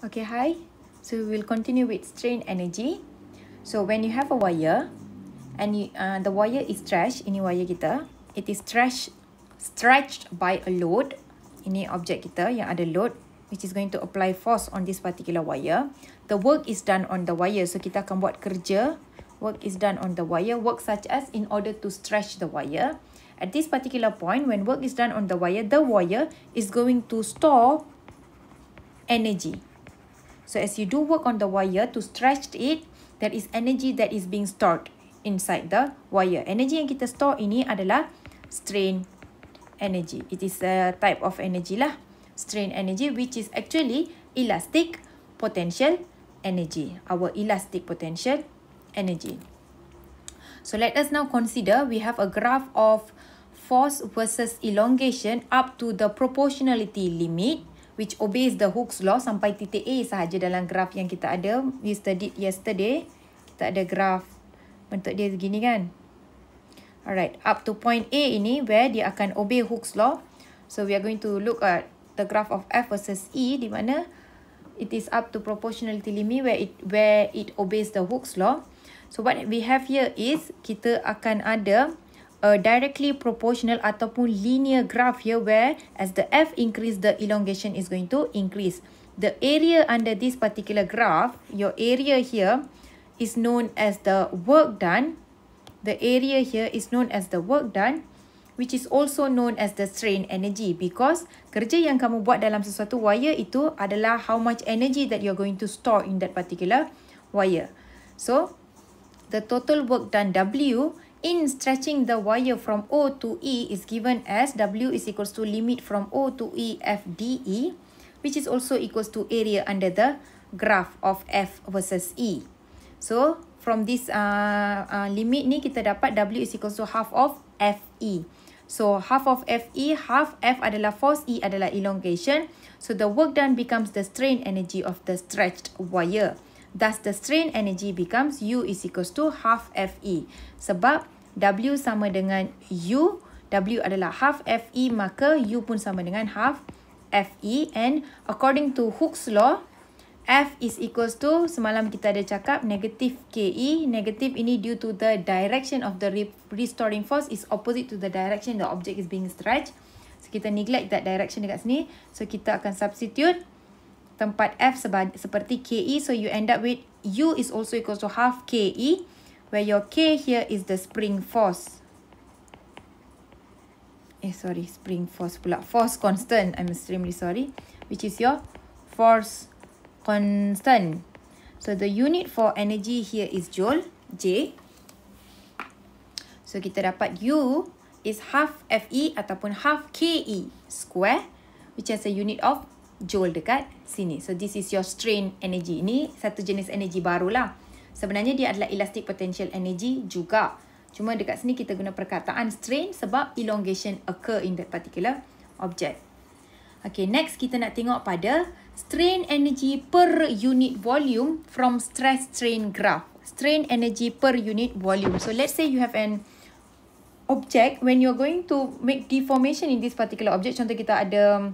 Okay, hi. So we will continue with strain energy. So when you have a wire and you, uh, the wire is stretched, ini wire kita, it is stretched, stretched by a load, ini objek kita yang ada load, which is going to apply force on this particular wire. The work is done on the wire. So kita akan buat kerja, work is done on the wire, work such as in order to stretch the wire. At this particular point, when work is done on the wire, the wire is going to store energy. So as you do work on the wire to stretch it, there is energy that is being stored inside the wire. Energy yang kita store ini adalah strain energy. It is a type of energy lah. Strain energy which is actually elastic potential energy. Our elastic potential energy. So let us now consider we have a graph of force versus elongation up to the proportionality limit which obeys the Hooke's law sampai titik A sahaja dalam graf yang kita ada. We studied yesterday. Kita ada graf bentuk dia begini kan. Alright, up to point A ini where dia akan obey Hooke's law. So we are going to look at the graph of F versus E di mana it is up to proportionality limit where it where it obeys the Hooke's law. So what we have here is kita akan ada a directly proportional ataupun linear graph here where as the f increase, the elongation is going to increase. The area under this particular graph, your area here is known as the work done. The area here is known as the work done which is also known as the strain energy because kerja yang kamu buat dalam sesuatu wire itu adalah how much energy that you're going to store in that particular wire. So, the total work done W In stretching the wire from O to E is given as W is equals to limit from O to E F DE, which is also equals to area under the graph of F versus E. So, from this uh, uh, limit ni kita dapat W is equals to half of FE. So, half of FE, half F adalah force, E adalah elongation. So, the work done becomes the strain energy of the stretched wire. Thus, the strain energy becomes U is equals to half FE. Sebab, W sama dengan U. W adalah half FE maka U pun sama dengan half FE. And according to Hooke's law, F is equals to, semalam kita ada cakap, negative KE. Negative ini due to the direction of the restoring force is opposite to the direction the object is being stretched. So, kita neglect that direction dekat sini. So, kita akan substitute tempat F seperti KE. So, you end up with U is also equals to half KE where your K here is the spring force. Eh, sorry, spring force pula. Force constant, I'm extremely sorry. Which is your force constant. So, the unit for energy here is joule, J. So, kita dapat U is half Fe ataupun half Ke square. Which has a unit of joule dekat sini. So, this is your strain energy. Ini satu jenis energy barulah. Sebenarnya dia adalah elastic potential energy juga. Cuma dekat sini kita guna perkataan strain sebab elongation occur in that particular object. Okay, next kita nak tengok pada strain energy per unit volume from stress strain graph. Strain energy per unit volume. So let's say you have an object when you're going to make deformation in this particular object. Contoh kita ada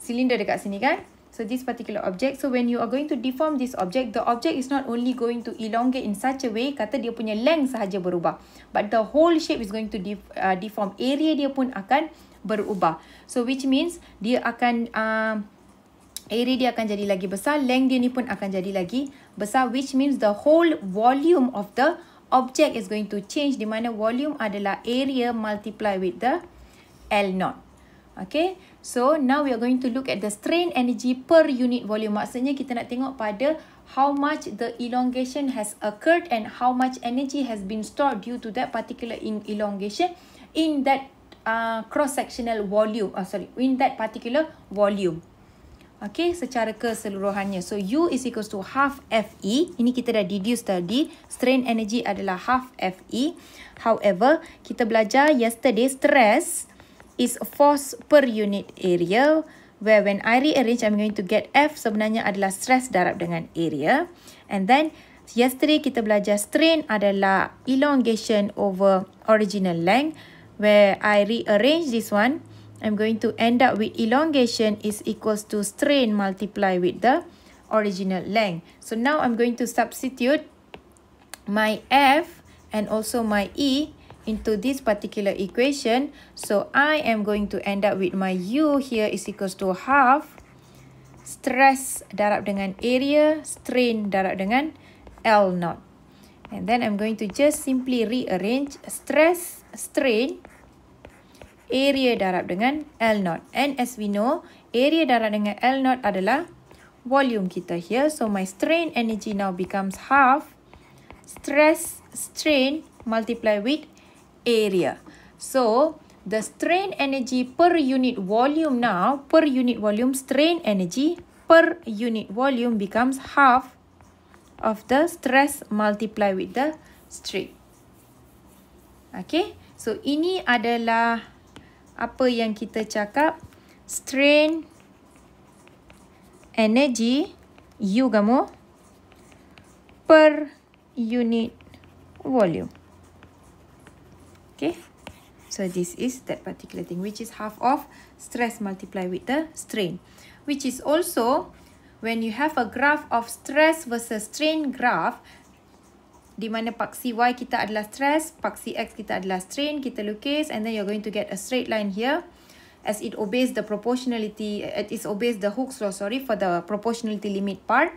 silinder um, dekat sini kan so this particular object so when you are going to deform this object the object is not only going to elongate in such a way kata dia punya length sahaja berubah but the whole shape is going to def, uh, deform area dia pun akan berubah so which means dia akan uh, area dia akan jadi lagi besar length dia ni pun akan jadi lagi besar which means the whole volume of the object is going to change di mana volume adalah area multiply with the L naught Okay, so now we are going to look at the strain energy per unit volume. Maksudnya kita nak tengok pada how much the elongation has occurred and how much energy has been stored due to that particular elongation in that uh, cross-sectional volume. Oh, sorry, in that particular volume. Okay, secara keseluruhannya. So, U is equals to half Fe. Ini kita dah deduce tadi. Strain energy adalah half Fe. However, kita belajar yesterday stress is force per unit area where when I rearrange, I'm going to get F sebenarnya adalah stress darab dengan area. And then, yesterday kita belajar strain adalah elongation over original length. Where I rearrange this one, I'm going to end up with elongation is equals to strain multiply with the original length. So now I'm going to substitute my F and also my E into this particular equation. So I am going to end up with my U here is equals to half stress darab dengan area, strain darab dengan L naught. And then I'm going to just simply rearrange stress, strain, area darab dengan L naught. And as we know, area darab dengan L naught adalah volume kita here. So my strain energy now becomes half stress, strain multiply with area. So, the strain energy per unit volume now, per unit volume, strain energy per unit volume becomes half of the stress multiplied with the strain. Okay, so ini adalah apa yang kita cakap, strain energy U gamo per unit volume. Okay. So this is that particular thing which is half of stress multiplied with the strain. Which is also when you have a graph of stress versus strain graph. Di mana paksi Y kita adalah stress, paksi X kita adalah strain. Kita lukis and then you're going to get a straight line here. As it obeys the proportionality, it is obeys the Hooke's law, sorry, for the proportionality limit part.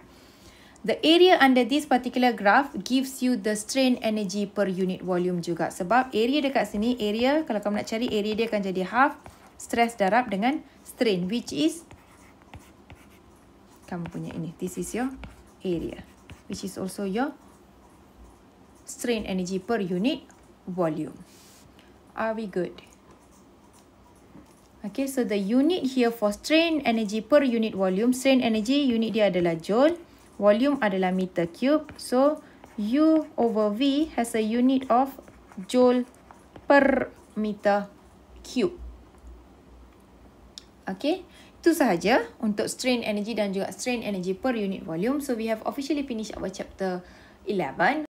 The area under this particular graph gives you the strain energy per unit volume juga. Sebab area dekat sini, area kalau kamu nak cari area dia akan jadi half stress darab dengan strain which is kamu punya ini. This is your area which is also your strain energy per unit volume. Are we good? Okay, so the unit here for strain energy per unit volume, strain energy unit dia adalah joule volume adalah meter cube. So, U over V has a unit of joule per meter cube. Okay, itu sahaja untuk strain energy dan juga strain energy per unit volume. So, we have officially finished our chapter 11.